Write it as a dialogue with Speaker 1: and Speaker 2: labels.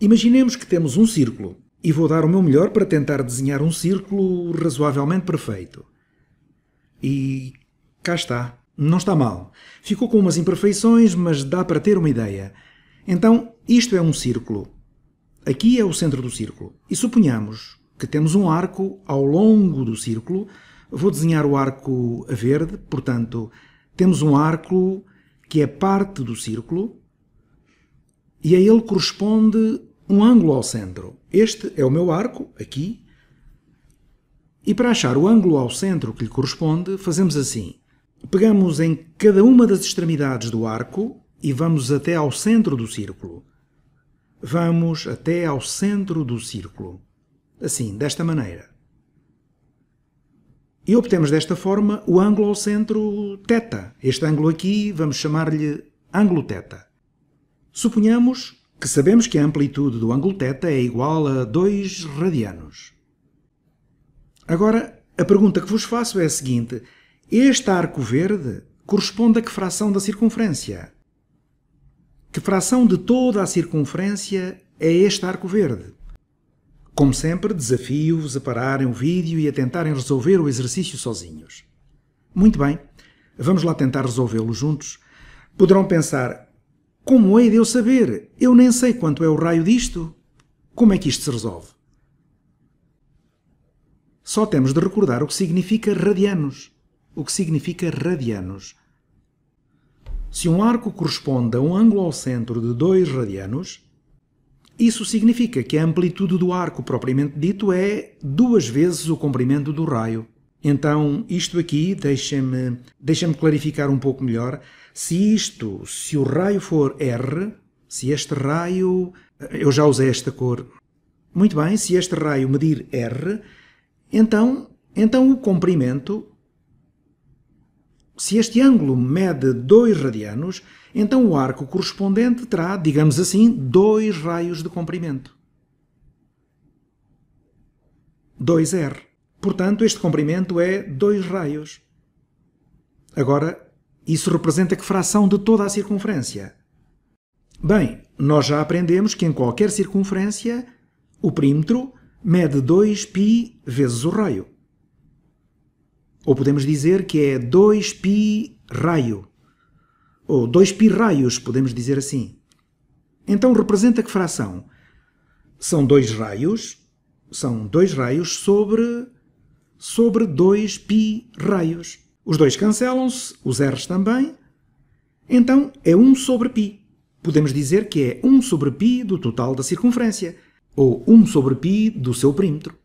Speaker 1: Imaginemos que temos um círculo, e vou dar o meu melhor para tentar desenhar um círculo razoavelmente perfeito. E cá está. Não está mal. Ficou com umas imperfeições, mas dá para ter uma ideia. Então, isto é um círculo. Aqui é o centro do círculo. E suponhamos que temos um arco ao longo do círculo. Vou desenhar o arco a verde, portanto, temos um arco que é parte do círculo e a ele corresponde um ângulo ao centro. Este é o meu arco, aqui, e para achar o ângulo ao centro que lhe corresponde, fazemos assim. Pegamos em cada uma das extremidades do arco e vamos até ao centro do círculo. Vamos até ao centro do círculo. Assim, desta maneira. E obtemos desta forma o ângulo ao centro θ. Este ângulo aqui vamos chamar-lhe ângulo θ. Suponhamos que sabemos que a amplitude do ângulo θ é igual a 2 radianos. Agora, a pergunta que vos faço é a seguinte: este arco verde corresponde a que fração da circunferência? Que fração de toda a circunferência é este arco verde? Como sempre, desafio-vos a pararem o vídeo e a tentarem resolver o exercício sozinhos. Muito bem, vamos lá tentar resolvê-lo juntos. Poderão pensar, como hei é de eu saber? Eu nem sei quanto é o raio disto. Como é que isto se resolve? Só temos de recordar o que significa radianos. O que significa radianos? Se um arco corresponde a um ângulo ao centro de 2 radianos, isso significa que a amplitude do arco propriamente dito é duas vezes o comprimento do raio. Então, isto aqui, deixem me deixa clarificar um pouco melhor. Se isto, se o raio for R, se este raio. Eu já usei esta cor. Muito bem, se este raio medir R, então, então o comprimento. Se este ângulo mede 2 radianos, então o arco correspondente terá, digamos assim, 2 raios de comprimento. 2R. Portanto, este comprimento é 2 raios. Agora, isso representa que fração de toda a circunferência? Bem, nós já aprendemos que em qualquer circunferência o perímetro mede 2π vezes o raio. Ou podemos dizer que é 2π raio. Ou 2π raios, podemos dizer assim. Então representa que fração? São dois raios, são dois raios sobre sobre 2 π raios. Os dois cancelam-se, os r's também, então é 1 sobre π. Podemos dizer que é 1 sobre π do total da circunferência, ou 1 sobre π do seu perímetro.